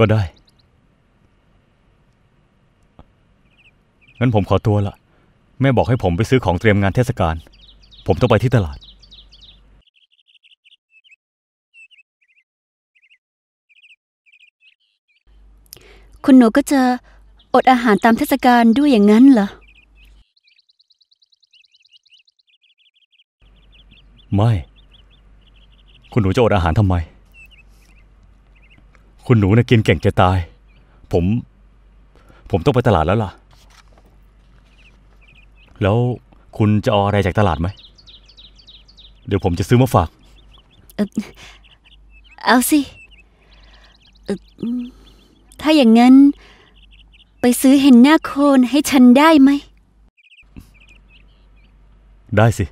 ก็ได้ งั้นผมขอตัวละแม่บอกให้ผมไปซื้อของเตรียมงานเทศกาล ผมต้องไปที่ตลาด คุณหนูก็จะอดอาหารตามเทศกาลด้วยอย่างนั้นเหรอ ไม่ คุณหนูจะอดอาหารทำไมคุณหนูนะ่ะกินเก่งจะตาย ผม ผมต้องไปตลาดแล้วล่ะ แล้วคุณจะเอาอะไรจากตลาดไหม เดี๋ยวผมจะซื้อมาฝาก เอาสิ ถ้าอย่างนั้น ไปซื้อเห็นหน้าโคนให้ฉันได้ไหม ได้สิ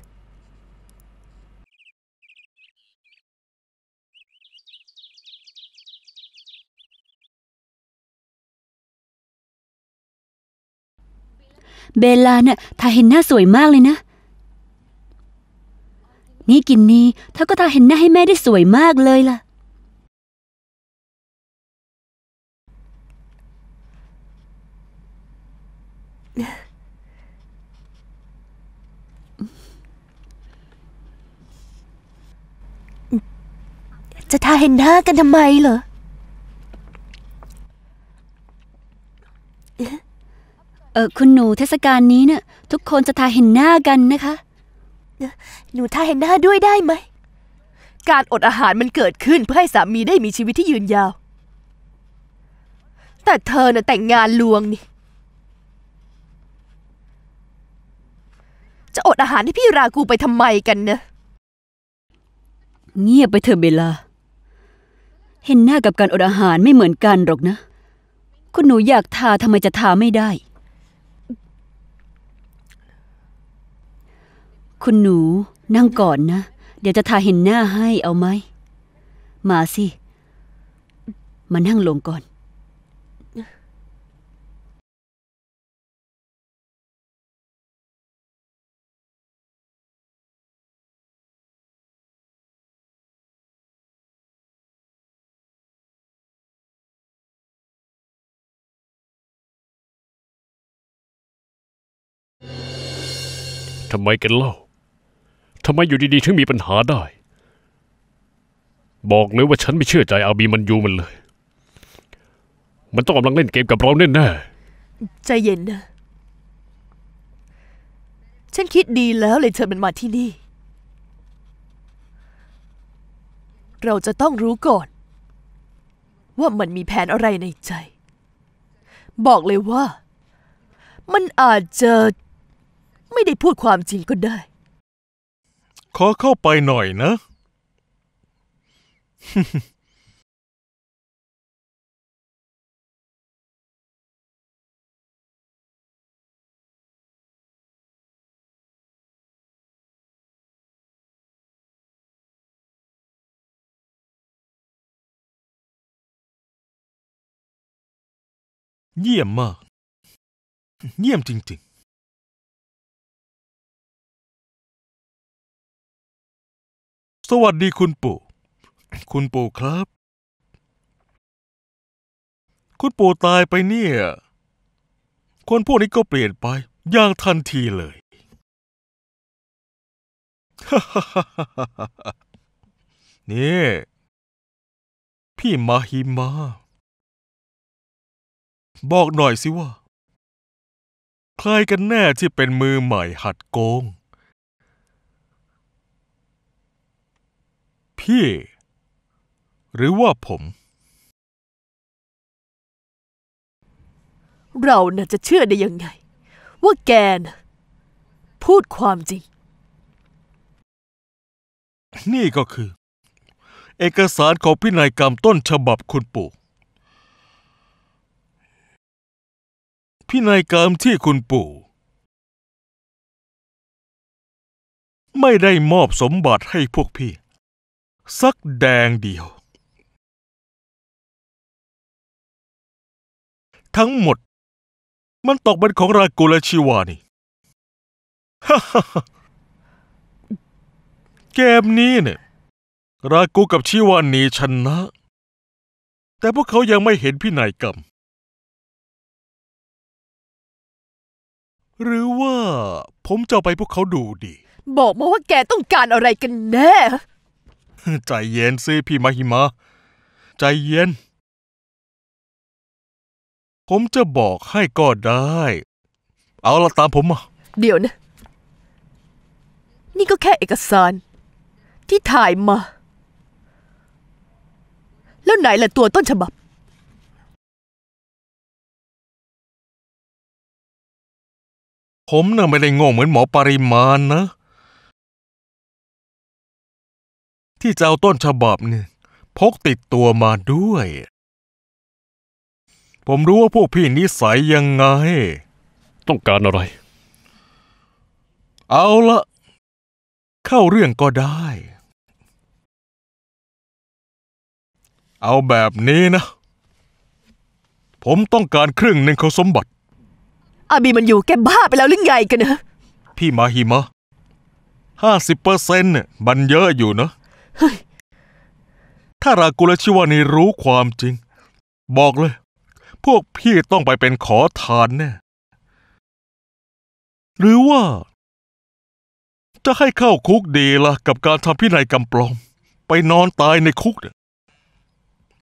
เบลานะ่ะทาเห็นหน้าสวยมากเลยนะ นี่กินนี่ถ้าก็ทาเห็นหน้าให้แม่ได้สวยมากเลยล่ะ จะทาเห็นหน้ากันทำไมเหรอเออคุณหนูเทศกาลนี้เนะี่ยทุกคนจะทาเห็นหน้ากันนะคะ หนูทาเห็นหน้าด้วยได้ไหม การอดอาหารมันเกิดขึ้นเพื่อให้สามีได้มีชีวิตที่ยืนยาว แต่เธอน่ะแต่งงานลวงนี่จะอดอาหารให้พี่รากูไปทำไมกันเนะเงียบไปเถอะเบลา เห็นหน้ากับการอดอาหารไม่เหมือนกันหรอกนะ คุณหนูอยากทาทำไมจะทาไม่ได้คุณหนูนั่งก่อนนะ เดี๋ยวจะทาเห็นหน้าให้เอาไหมมาสิมานั่งลงก่อนทำไมกันเล่าทำไมอยู่ดีๆ ถึงมีปัญหาได้ บอกเลยว่าฉันไม่เชื่อใจอาบีมันยูมันเลย มันต้องกำลังเล่นเกมกับเราแน่ๆใจเย็นนะ ฉันคิดดีแล้วเลยเธอมันมาที่นี่ เราจะต้องรู้ก่อน ว่ามันมีแผนอะไรในใจ บอกเลยว่า มันอาจจะ ไม่ได้พูดความจริงก็ได้ขอเข้าไปหน่อยนะ เยี่ยมมากเยี่ยมจริงๆสวัสดีคุณปู่ คุณปู่ครับ คุณปู่ตายไปเนี่ย คนพวกนี้ก็เปลี่ยนไปอย่างทันทีเลย นี่ พี่มาฮิมา บอกหน่อยสิว่า ใครกันแน่ที่เป็นมือใหม่หัดโกงพี่ หรือว่าผม เราน่ะจะเชื่อได้ยังไง ว่าแกน พูดความจริง นี่ก็คือ เอกสารของพินัยกรรมต้นฉบับคุณปู่พินัยกรรมที่คุณปู่ ไม่ได้มอบสมบัติให้พวกพี่สักแดงเดียว ทั้งหมด มันตกเป็นของรากูและชิวานี่าฮ่เกมนี้เนี่ย รากูกับชิวานีชนะ แต่พวกเขายังไม่เห็นพี่นายกรรม หรือว่าผมจะไปพวกเขาดูดี บอกมาว่าแกต้องการอะไรกันแน่ใจเย็นซิพี่มาฮิมะใจเย็น ผมจะบอกให้ก็ได้ เอาละตามผมมาเดี๋ยวนะ นี่ก็แค่เอกสาร ที่ถ่ายมา แล้วไหนล่ะตัวต้นฉบับ ผมน่ะไม่ได้โง่เหมือนหมอปริมาณนะที่จะเอาต้นฉบับเนี่ยพกติดตัวมาด้วย ผมรู้ว่าพวกพี่นิสัยยังไง ต้องการอะไร เอาละ เข้าเรื่องก็ได้ เอาแบบนี้นะ ผมต้องการครึ่งหนึ่งของสมบัติอาบีมันอยู่แกบ้าไปแล้วิรือญ่กันนะพี่มาฮิมะห้าสิบเปอร์เซ็นต์มันเยอะอยู่เนอะถ้ารากุและชิวานีรู้ความจริง บอกเลยพวกพี่ต้องไปเป็นขอทานแน่หรือว่าจะให้เข้าคุกดีละ่ะกับการทำพินัยกรรมปลอมไปนอนตายในคุกเนี่ย